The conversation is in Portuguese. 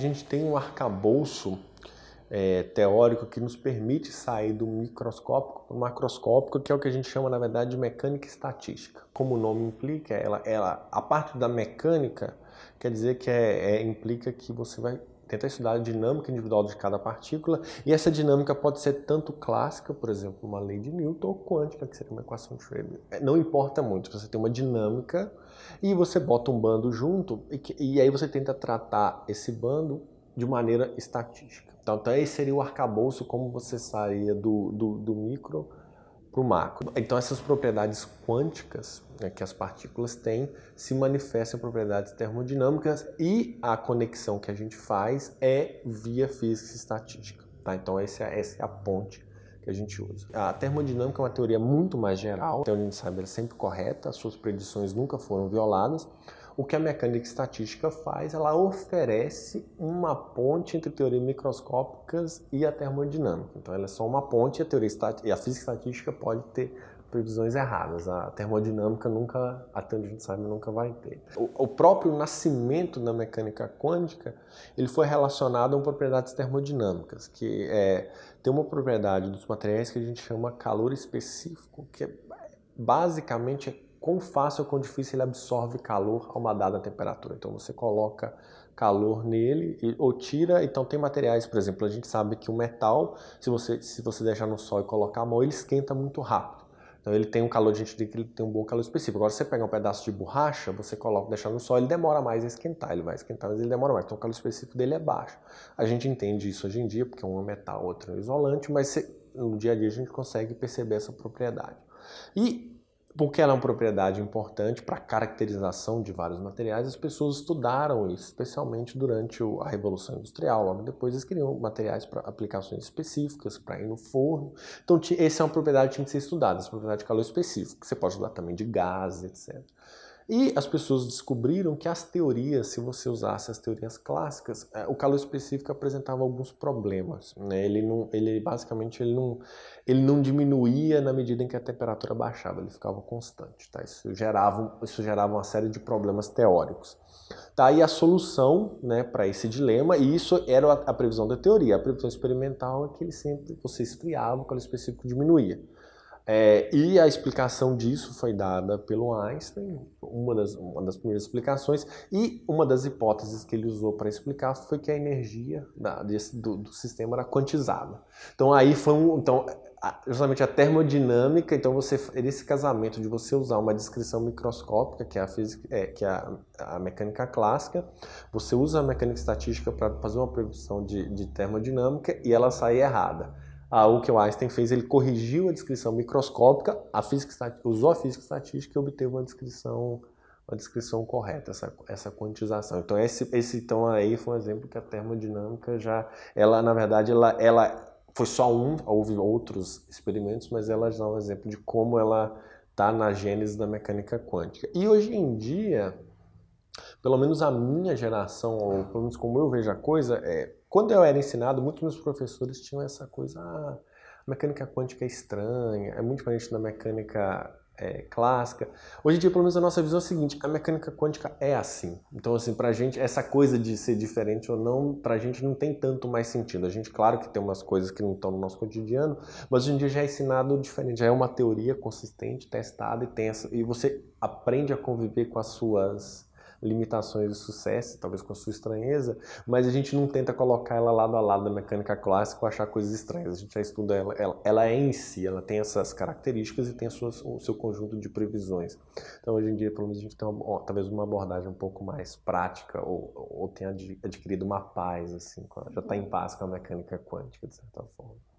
a gente tem um arcabouço é, teórico que nos permite sair do microscópico para o macroscópico, que é o que a gente chama, na verdade, de mecânica estatística. Como o nome implica, ela, ela, a parte da mecânica quer dizer que é, é implica que você vai tenta estudar a dinâmica individual de cada partícula, e essa dinâmica pode ser tanto clássica, por exemplo, uma lei de Newton, ou quântica, que seria uma equação de Schrödinger. É, não importa muito, você tem uma dinâmica e você bota um bando junto, e, que, e aí você tenta tratar esse bando de maneira estatística. Então, então esse seria o arcabouço, como você sairia do, do, do micro para o macro. Então essas propriedades quânticas né, que as partículas têm se manifestam em propriedades termodinâmicas e a conexão que a gente faz é via física e estatística. Tá? Então essa é, essa é a ponte que a gente usa. A termodinâmica é uma teoria muito mais geral, então a gente sabe ela é sempre correta, as suas predições nunca foram violadas, o que a mecânica estatística faz, ela oferece uma ponte entre teorias microscópicas e a termodinâmica. Então, ela é só uma ponte e a, teoria estatística, e a física estatística pode ter previsões erradas. A termodinâmica nunca, até onde a gente sabe, nunca vai ter. O, o, próprio nascimento da mecânica quântica, ele foi relacionado a propriedades termodinâmicas, que é, tem uma propriedade dos materiais que a gente chama calor específico, que é, basicamente é quão fácil ou quão difícil ele absorve calor a uma dada temperatura. Então você coloca calor nele e, ou tira. Então tem materiais, por exemplo, a gente sabe que o metal, se você, se você deixar no sol e colocar a mão, ele esquenta muito rápido. Então ele tem um calor, a gente diz que ele tem um bom calor específico. Agora você pega um pedaço de borracha, você coloca, deixa no sol, ele demora mais a esquentar, ele vai esquentar, mas ele demora mais. Então o calor específico dele é baixo. A gente entende isso hoje em dia, porque um é metal, outro é isolante, mas no dia a dia a gente consegue perceber essa propriedade. E porque ela é uma propriedade importante para a caracterização de vários materiais, as pessoas estudaram isso, especialmente durante a Revolução Industrial. Logo depois eles criam materiais para aplicações específicas, para ir no forno. Então, essa é uma propriedade que tinha que ser estudada, essa propriedade de calor específico, que você pode estudar também de gás, etc. E as pessoas descobriram que as teorias, se você usasse as teorias clássicas, é, o calor específico apresentava alguns problemas. Né? Ele, não, ele basicamente ele não, ele não diminuía na medida em que a temperatura baixava, ele ficava constante. Tá? Isso, gerava, isso gerava uma série de problemas teóricos. Tá? E a solução né, para esse dilema, e isso era a, previsão da teoria, a previsão experimental é que ele sempre, você esfriava, o calor específico diminuía. É, e a explicação disso foi dada pelo Einstein, uma das, uma das primeiras explicações, e uma das hipóteses que ele usou para explicar foi que a energia da, desse, do, do, sistema era quantizada. Então aí foi um, então, justamente a termodinâmica, então você esse casamento de você usar uma descrição microscópica, que é a física, é, que é a, a, mecânica clássica, você usa a mecânica estatística para fazer uma previsão de, de termodinâmica e ela sai errada ah, o que o Einstein fez, ele corrigiu a descrição microscópica, a física, usou a física estatística e obteve uma descrição, uma descrição correta, essa, essa quantização. Então esse, esse então aí foi um exemplo que a termodinâmica já, ela na verdade ela, ela foi só um, houve outros experimentos, mas ela é um exemplo de como ela está na gênese da mecânica quântica. E hoje em dia, pelo menos a minha geração, ou pelo menos como eu vejo a coisa, é, quando eu era ensinado, muitos meus professores tinham essa coisa, ah, a mecânica quântica é estranha, é muito diferente da mecânica é, clássica. Hoje em dia, pelo menos, a nossa visão é a seguinte: a mecânica quântica é assim. Então, assim, pra gente, essa coisa de ser diferente ou não, pra gente não tem tanto mais sentido. A gente, claro que tem umas coisas que não estão no nosso cotidiano, mas hoje em dia já é ensinado diferente. Já é uma teoria consistente, testada e tensa. E você aprende a conviver com as suas limitações e sucesso, talvez com a sua estranheza, mas a gente não tenta colocar ela lado a lado da mecânica clássica ou achar coisas estranhas. A gente já estuda ela, ela, ela é em si, ela tem essas características e tem suas, o seu conjunto de previsões. Então, hoje em dia, pelo menos, a gente tem uma, talvez uma abordagem um pouco mais prática ou, ou tem adquirido uma paz, assim, já está em paz com a mecânica quântica, de certa forma.